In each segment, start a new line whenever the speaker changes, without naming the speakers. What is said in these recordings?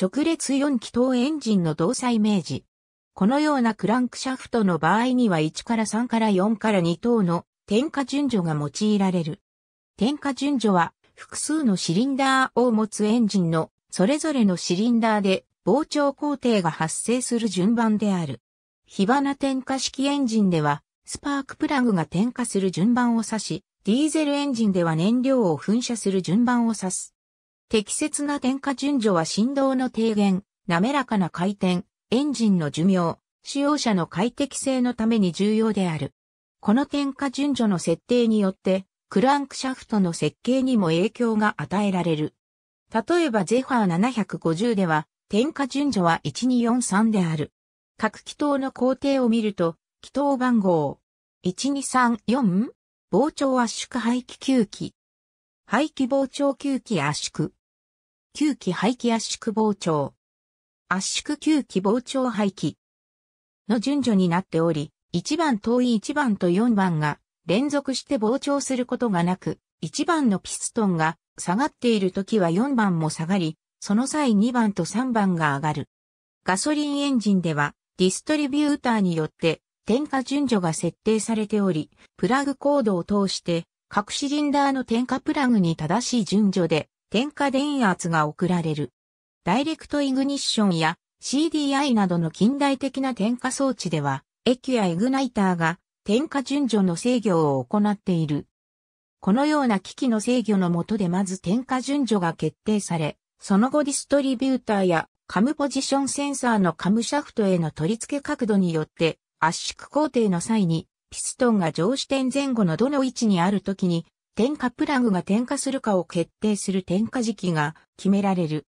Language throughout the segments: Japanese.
直列4気筒エンジンの搭載ージ。このようなクランクシャフトの場合には1から3から4から2等の点火順序が用いられる。点火順序は複数のシリンダーを持つエンジンのそれぞれのシリンダーで膨張工程が発生する順番である。火花点火式エンジンではスパークプラグが点火する順番を指し、ディーゼルエンジンでは燃料を噴射する順番を指す。適切な点火順序は振動の低減、滑らかな回転、エンジンの寿命、使用者の快適性のために重要である。この点火順序の設定によって、クランクシャフトの設計にも影響が与えられる。例えばゼファー750では、点火順序は1243である。各気筒の工程を見ると、気筒番号 1234? 膨張圧縮排気吸気。排気膨張吸気圧縮。吸気排気圧縮膨張。圧縮吸気膨張排気の順序になっており、1番遠い1番と4番が連続して膨張することがなく、1番のピストンが下がっている時は4番も下がり、その際2番と3番が上がる。ガソリンエンジンでは、ディストリビューターによって点火順序が設定されており、プラグコードを通して、各シリンダーの点火プラグに正しい順序で点火電圧が送られる。ダイレクトイグニッションや CDI などの近代的な点火装置では、液やイグナイターが点火順序の制御を行っている。このような機器の制御の下でまず点火順序が決定され、その後ディストリビューターやカムポジションセンサーのカムシャフトへの取り付け角度によって圧縮工程の際にピストンが上視点前後のどの位置にある時に点火プラグが点火するかを決定する点火時期が決められる。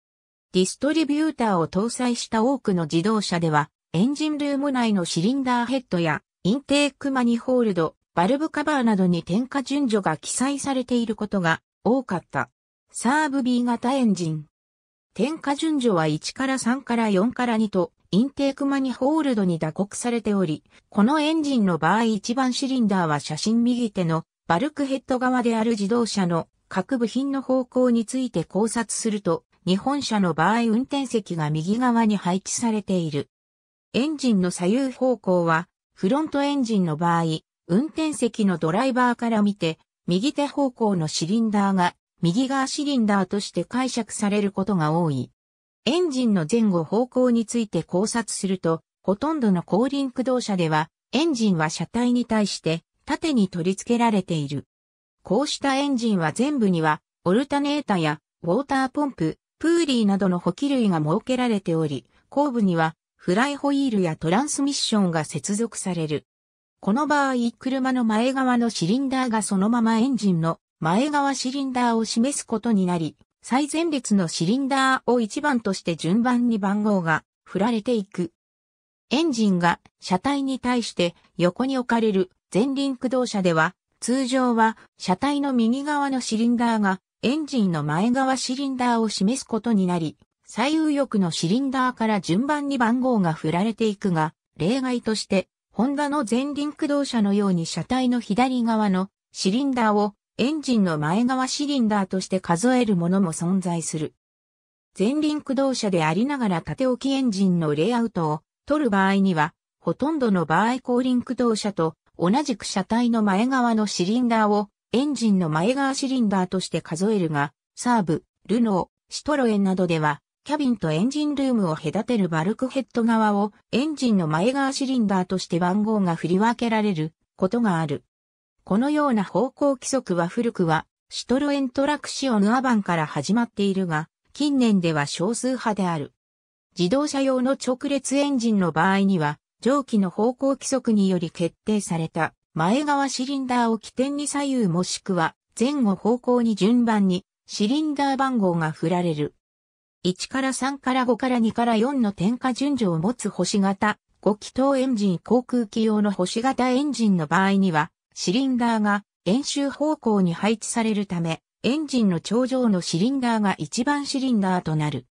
ディストリビューターを搭載した多くの自動車では、エンジンルーム内のシリンダーヘッドや、インテークマニホールド、バルブカバーなどに点火順序が記載されていることが多かった。サーブ B 型エンジン。点火順序は1から3から4から2と、インテークマニホールドに打刻されており、このエンジンの場合一番シリンダーは写真右手のバルクヘッド側である自動車の各部品の方向について考察すると、日本車の場合運転席が右側に配置されている。エンジンの左右方向は、フロントエンジンの場合、運転席のドライバーから見て、右手方向のシリンダーが右側シリンダーとして解釈されることが多い。エンジンの前後方向について考察すると、ほとんどの後輪駆動車では、エンジンは車体に対して縦に取り付けられている。こうしたエンジンは全部には、オルタネータや、ウォーターポンプ、プーリーなどの補給類が設けられており、後部には、フライホイールやトランスミッションが接続される。この場合、車の前側のシリンダーがそのままエンジンの前側シリンダーを示すことになり、最前列のシリンダーを1番として順番に番号が振られていく。エンジンが車体に対して横に置かれる前輪駆動車では、通常は車体の右側のシリンダーがエンジンの前側シリンダーを示すことになり、左右翼のシリンダーから順番に番号が振られていくが、例外として、ホンダの前輪駆動車のように車体の左側のシリンダーをエンジンの前側シリンダーとして数えるものも存在する。前輪駆動車でありながら縦置きエンジンのレイアウトを取る場合には、ほとんどの場合後輪駆動車と同じく車体の前側のシリンダーをエンジンの前側シリンダーとして数えるが、サーブ、ルノー、シトロエンなどでは、キャビンとエンジンルームを隔てるバルクヘッド側をエンジンの前側シリンダーとして番号が振り分けられることがある。このような方向規則は古くはシトロエントラクシオヌアバンから始まっているが、近年では少数派である。自動車用の直列エンジンの場合には、蒸気の方向規則により決定された前側シリンダーを起点に左右もしくは前後方向に順番にシリンダー番号が振られる。1から3から5から2から4の点火順序を持つ星型5気筒エンジン航空機用の星型エンジンの場合にはシリンダーが円周方向に配置されるためエンジンの頂上のシリンダーが一番シリンダーとなる。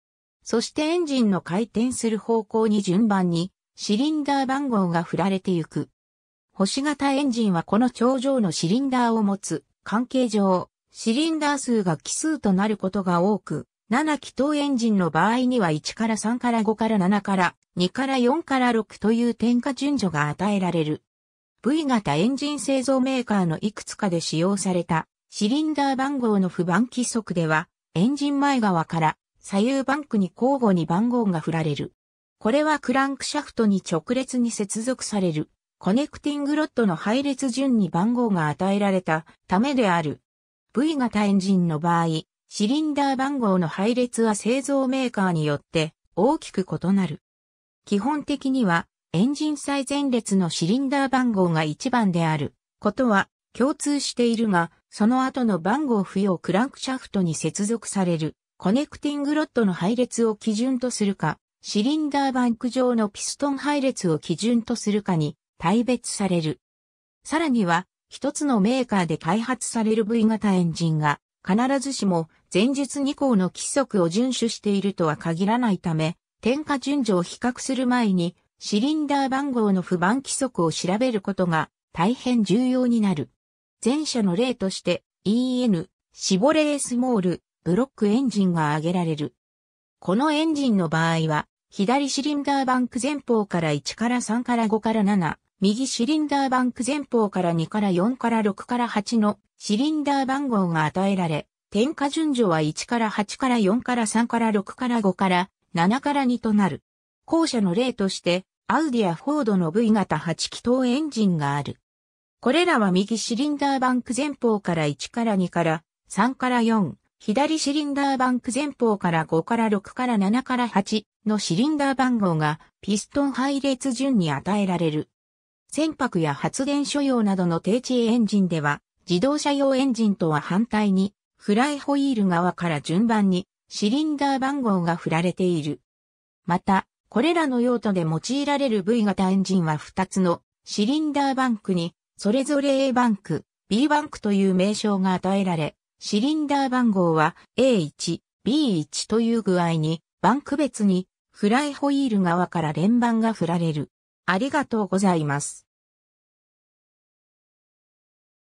そしてエンジンの回転する方向に順番にシリンダー番号が振られてゆく。星型エンジンはこの頂上のシリンダーを持つ関係上、シリンダー数が奇数となることが多く、7気筒エンジンの場合には1から3から5から7から2から4から6という点火順序が与えられる。V 型エンジン製造メーカーのいくつかで使用されたシリンダー番号の不番規則では、エンジン前側から左右バンクに交互に番号が振られる。これはクランクシャフトに直列に接続される、コネクティングロッドの配列順に番号が与えられたためである。V 型エンジンの場合、シリンダー番号の配列は製造メーカーによって大きく異なる。基本的には、エンジン最前列のシリンダー番号が1番であることは共通しているが、その後の番号付与クランクシャフトに接続されるコネクティングロッドの配列を基準とするか、シリンダーバンク上のピストン配列を基準とするかに大別される。さらには、一つのメーカーで開発される V 型エンジンが、必ずしも前述2項の規則を遵守しているとは限らないため、点火順序を比較する前に、シリンダー番号の不番規則を調べることが大変重要になる。前者の例として EN、シボレースモール、ブロックエンジンが挙げられる。このエンジンの場合は、左シリンダーバンク前方から1から3から5から7、右シリンダーバンク前方から2から4から6から8のシリンダー番号が与えられ、点火順序は1から8から4から3から6から5から7から2となる。後者の例として、アウディア・フォードの V 型8気筒エンジンがある。これらは右シリンダーバンク前方から1から2から3から4、左シリンダーバンク前方から5から6から7から8、のシリンダー番号がピストン配列順に与えられる。船舶や発電所用などの低地エンジンでは、自動車用エンジンとは反対に、フライホイール側から順番にシリンダー番号が振られている。また、これらの用途で用いられる V 型エンジンは2つのシリンダーバンクに、それぞれ A バンク、B バンクという名称が与えられ、シリンダー番号は A1、B1 という具合に、バンク別にフライホイール側から連番が振られる。ありがとうございます。